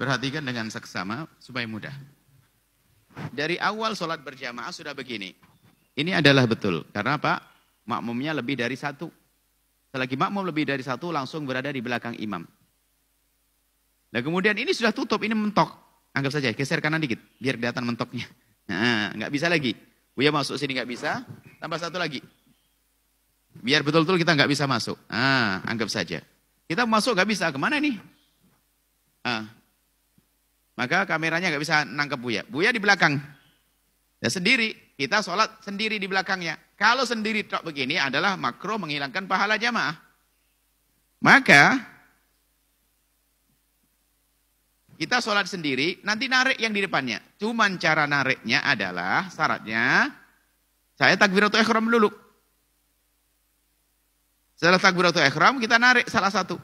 Perhatikan dengan seksama supaya mudah. Dari awal sholat berjamaah sudah begini. Ini adalah betul. Karena apa? Makmumnya lebih dari satu. Selagi makmum lebih dari satu langsung berada di belakang imam. Nah kemudian ini sudah tutup, ini mentok. Anggap saja, geser kanan dikit, biar kelihatan mentoknya. Nah, nggak bisa lagi. Buya masuk sini nggak bisa, tambah satu lagi. Biar betul-betul kita nggak bisa masuk. Nah, anggap saja. Kita masuk nggak bisa, kemana nih? Nah, maka kameranya nggak bisa nangkep Buya. Buya di belakang. Ya sendiri. Kita sholat sendiri di belakangnya. Kalau sendiri tok begini adalah makro menghilangkan pahala jamaah. Maka kita sholat sendiri, nanti narik yang di depannya. Cuman cara nariknya adalah syaratnya saya takbiratul ikhram dulu. Setelah takbiratul ikhram kita narik salah satu.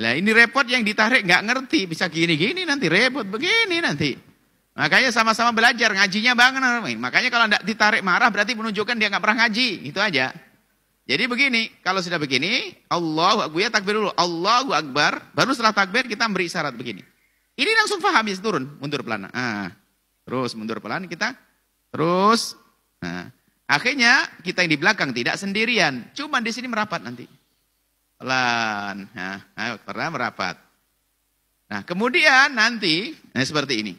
Lah ini repot yang ditarik nggak ngerti, bisa gini-gini nanti repot begini nanti. Makanya sama-sama belajar ngajinya banget. Makanya kalau tidak ditarik marah berarti menunjukkan dia nggak pernah ngaji, itu aja. Jadi begini, kalau sudah begini, Allah Akbar, ya takbir dulu, Allahu Akbar, baru setelah takbir kita beri syarat begini. Ini langsung faham, ya, turun, mundur pelan. Nah, terus mundur pelan kita, terus. Nah, akhirnya kita yang di belakang tidak sendirian, cuma di sini merapat nanti. Pelan. Nah, pernah merapat. Nah, kemudian nanti nah seperti ini.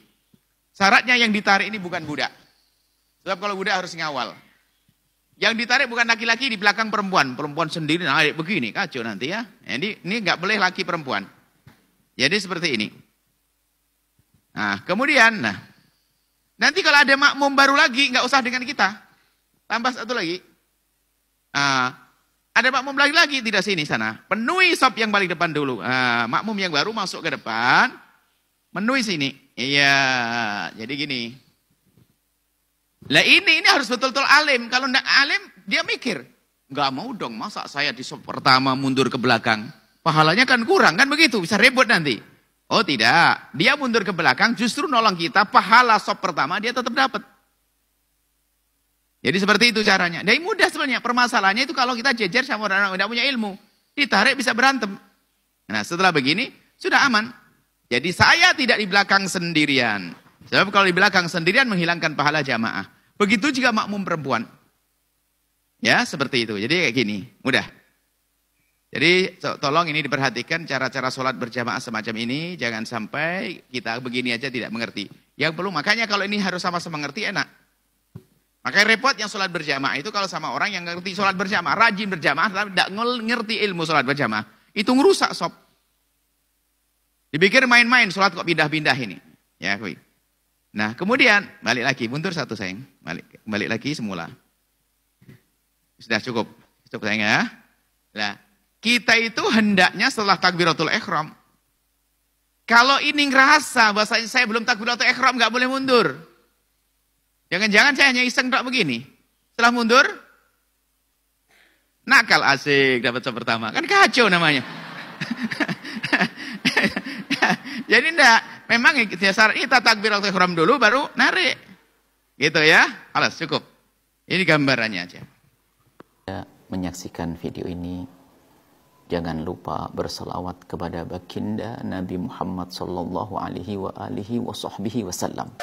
Syaratnya yang ditarik ini bukan budak. Sebab kalau budak harus ngawal. Yang ditarik bukan laki-laki di belakang perempuan. Perempuan sendiri Nah, begini, kacau nanti ya. Jadi ini nggak boleh laki perempuan. Jadi seperti ini. Nah, kemudian, nah, nanti kalau ada makmum baru lagi, nggak usah dengan kita. Tambah satu lagi. Nah, ada makmum lagi lagi tidak sini sana. Penuhi sop yang balik depan dulu. Nah, makmum yang baru masuk ke depan, menuhi sini. Iya, jadi gini. Lah ini ini harus betul-betul alim. Kalau tidak alim, dia mikir, nggak mau dong masa saya di sop pertama mundur ke belakang. Pahalanya kan kurang kan begitu, bisa ribut nanti. Oh tidak, dia mundur ke belakang justru nolong kita, pahala sop pertama dia tetap dapat. Jadi seperti itu caranya. Dari nah, mudah sebenarnya. Permasalahannya itu kalau kita jejer sama orang yang tidak punya ilmu. Ditarik bisa berantem. Nah setelah begini, sudah aman. Jadi saya tidak di belakang sendirian. Sebab kalau di belakang sendirian menghilangkan pahala jamaah. Begitu juga makmum perempuan. Ya seperti itu. Jadi kayak gini, mudah. Jadi tolong ini diperhatikan cara-cara sholat berjamaah semacam ini. Jangan sampai kita begini aja tidak mengerti. Yang perlu makanya kalau ini harus sama-sama mengerti enak. Makanya repot yang sholat berjamaah itu kalau sama orang yang ngerti sholat berjamaah, rajin berjamaah, tapi tidak ngerti ilmu sholat berjamaah. Itu ngerusak sob. Dipikir main-main sholat kok pindah-pindah ini. Ya, kui. Nah, kemudian balik lagi, mundur satu sayang. Balik, balik lagi semula. Sudah cukup. Cukup sayang ya. Nah, kita itu hendaknya setelah takbiratul ikhram. Kalau ini ngerasa bahasanya saya belum takbiratul ikhram, nggak boleh mundur. Jangan-jangan saya hanya iseng tak begini. Setelah mundur, nakal asik dapat soal pertama. Kan kacau namanya. Jadi enggak, memang dasar kita takbir waktu ikhram dulu baru narik. Gitu ya. Alas cukup. Ini gambarannya aja. Menyaksikan video ini jangan lupa berselawat kepada baginda Nabi Muhammad sallallahu alaihi wa alihi wasallam.